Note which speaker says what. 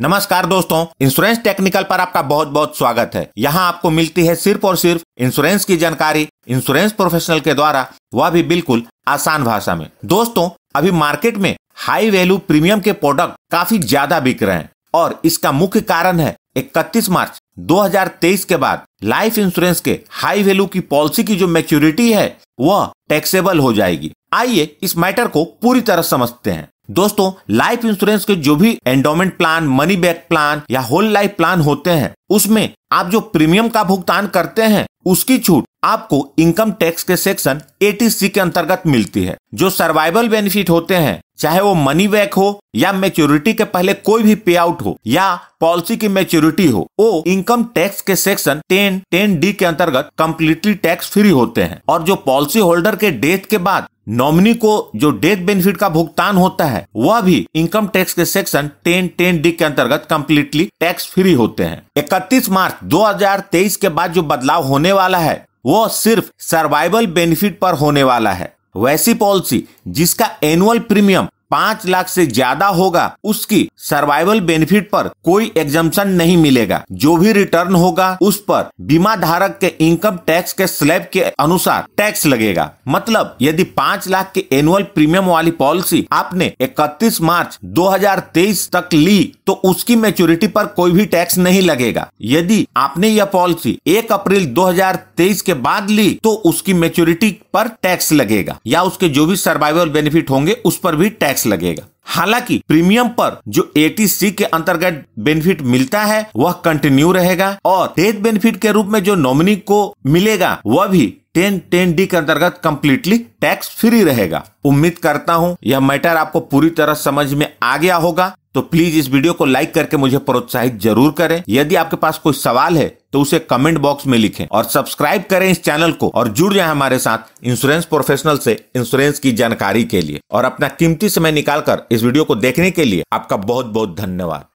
Speaker 1: नमस्कार दोस्तों insurance technical पर आपका बहुत बहुत स्वागत है यहाँ आपको मिलती है सिर्फ और सिर्फ इंश्योरेंस की जानकारी इंश्योरेंस प्रोफेशनल के द्वारा वह भी बिल्कुल आसान भाषा में दोस्तों अभी मार्केट में हाई वैल्यू प्रीमियम के प्रोडक्ट काफी ज्यादा बिक रहे हैं और इसका मुख्य कारण है इकतीस मार्च 2023 के बाद लाइफ इंश्योरेंस के हाई वैल्यू की पॉलिसी की जो मैच्योरिटी है वह टैक्सेबल हो जाएगी आइए इस मैटर को पूरी तरह समझते हैं दोस्तों लाइफ इंश्योरेंस के जो भी endowment plan money back plan या होल लाइफ प्लान होते हैं उसमें आप जो प्रीमियम का भुगतान करते हैं उसकी छूट आपको इनकम टैक्स के सेक्शन 80C के अंतर्गत मिलती है जो सर्वाइवल बेनिफिट होते हैं चाहे वो मनी बैक हो या मेच्योरिटी के पहले कोई भी पे आउट हो या पॉलिसी की मेच्योरिटी हो वो इनकम टैक्स के सेक्शन 10 10 डी के अंतर्गत कम्प्लीटली टैक्स फ्री होते हैं और जो पॉलिसी होल्डर के डेथ के बाद नॉमिनी को जो डेथ बेनिफिट का भुगतान होता है वह भी इनकम टैक्स के सेक्शन टेन टेन डी के अंतर्गत कम्प्लीटली टैक्स फ्री होते हैं 31 मार्च 2023 के बाद जो बदलाव होने वाला है वो सिर्फ सर्वाइवल बेनिफिट पर होने वाला है वैसी पॉलिसी जिसका एनुअल प्रीमियम पांच लाख से ज्यादा होगा उसकी सर्वाइवल बेनिफिट पर कोई एग्जाम्सन नहीं मिलेगा जो भी रिटर्न होगा उस पर बीमा धारक के इनकम टैक्स के स्लैब के अनुसार टैक्स लगेगा मतलब यदि पांच लाख के एनुअल प्रीमियम वाली पॉलिसी आपने 31 मार्च 2023 तक ली तो उसकी मेच्योरिटी पर कोई भी टैक्स नहीं लगेगा यदि आपने यह पॉलिसी 1 अप्रैल 2023 के बाद ली तो उसकी मेच्योरिटी पर टैक्स लगेगा या उसके जो भी सर्वाइवल बेनिफिट होंगे उस पर भी टैक्स टैक्स लगेगा हालांकि प्रीमियम पर जो एटीसी के अंतर्गत बेनिफिट मिलता है वह कंटिन्यू रहेगा और डेथ बेनिफिट के रूप में जो नॉमिनी को मिलेगा वह भी टेन टेन डी के अंतर्गत कम्प्लीटली टैक्स फ्री रहेगा उम्मीद करता हूँ यह मैटर आपको पूरी तरह समझ में आ गया होगा तो प्लीज इस वीडियो को लाइक करके मुझे प्रोत्साहित जरूर करें यदि आपके पास कोई सवाल है तो उसे कमेंट बॉक्स में लिखें और सब्सक्राइब करें इस चैनल को और जुड़ जाए हमारे साथ इंश्योरेंस प्रोफेशनल से इंश्योरेंस की जानकारी के लिए और अपना कीमती समय निकालकर इस वीडियो को देखने के लिए आपका बहुत बहुत धन्यवाद